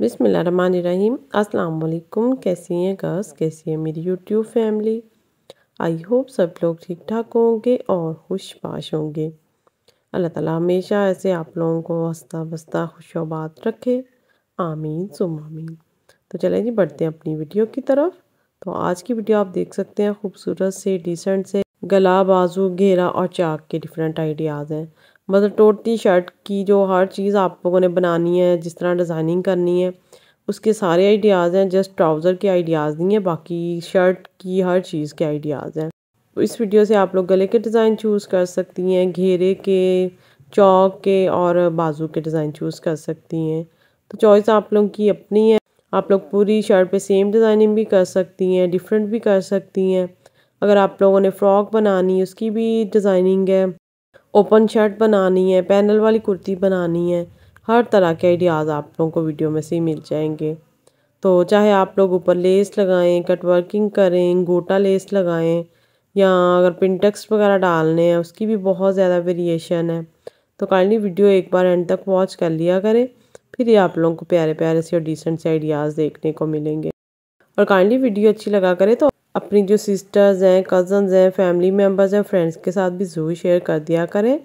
बिसमीम अल्लाम कैसी हैं गर्स कैसी है मेरी यूट्यूब फैमिली आई होप सब लोग ठीक ठाक होंगे और खुश पाश होंगे अल्लाह ताला हमेशा ऐसे आप लोगों को हंसता बसता खुशबात रखे आमीन सुम आमीन तो चले जी बढ़ते हैं अपनी वीडियो की तरफ तो आज की वीडियो आप देख सकते हैं खूबसूरत से डिसेंट से गला बाजू घेरा और चाक के डिफरेंट आइडियाज़ हैं मतलब टोटली शर्ट की जो हर चीज़ आप लोगों ने बनानी है जिस तरह डिज़ाइनिंग करनी है उसके सारे आइडियाज़ हैं जस्ट ट्राउज़र के आइडियाज़ नहीं है बाकी शर्ट की हर चीज़ के आइडियाज़ हैं तो इस वीडियो से आप लोग गले के डिज़ाइन चूज़ कर सकती हैं घेरे के चौक के और बाजू के डिज़ाइन चूज़ कर सकती हैं तो चॉइस आप लोगों की अपनी है आप लोग पूरी शर्ट पे सेम डिज़ाइनिंग भी कर सकती हैं डिफरेंट भी कर सकती हैं अगर आप लोगों ने फ़्रॉक बनानी उसकी भी डिज़ाइनिंग है ओपन शर्ट बनानी है पैनल वाली कुर्ती बनानी है हर तरह के आइडियाज़ आप लोगों को वीडियो में से ही मिल जाएंगे तो चाहे आप लोग ऊपर लेस लगाएं कट वर्किंग करें गोटा लेस लगाएं या अगर पिनटेक्स वगैरह डालने हैं उसकी भी बहुत ज़्यादा वेरिएशन है तो काइंडली वीडियो एक बार एंड तक वॉच कर लिया करें फिर ये आप लोगों को प्यारे प्यारे से और डिसेंट से आइडियाज़ देखने को मिलेंगे और काइंडली वीडियो अच्छी लगा करें तो अपनी जो सिस्टर्स हैं कज़न्स हैं फैमिली मेम्बर्स हैं फ्रेंड्स के साथ भी ज़रूर शेयर कर दिया करें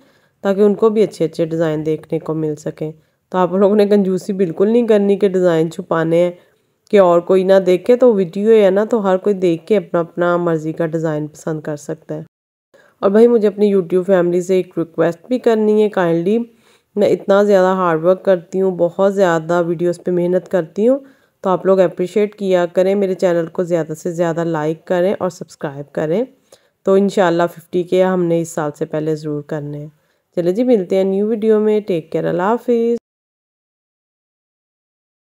ताकि उनको भी अच्छे अच्छे डिज़ाइन देखने को मिल सकें तो आप लोगों ने कंजूसी बिल्कुल नहीं करनी कि डिज़ाइन छुपाने हैं कि और कोई ना देखे तो वीडियो है ना तो हर कोई देख के अपना अपना मर्ज़ी का डिज़ाइन पसंद कर सकता है और भाई मुझे अपनी यूट्यूब फैमिली से एक रिक्वेस्ट भी करनी है काइंडली मैं इतना ज़्यादा हार्डवर्क करती हूँ बहुत ज़्यादा वीडियोस पे मेहनत करती हूँ तो आप लोग अप्रिशिएट किया करें मेरे चैनल को ज़्यादा से ज़्यादा लाइक करें और सब्सक्राइब करें तो इन फिफ्टी के हमने इस साल से पहले ज़रूर करने हैं चले जी मिलते हैं न्यू वीडियो में टेक केयर अल्लाह हाफिज़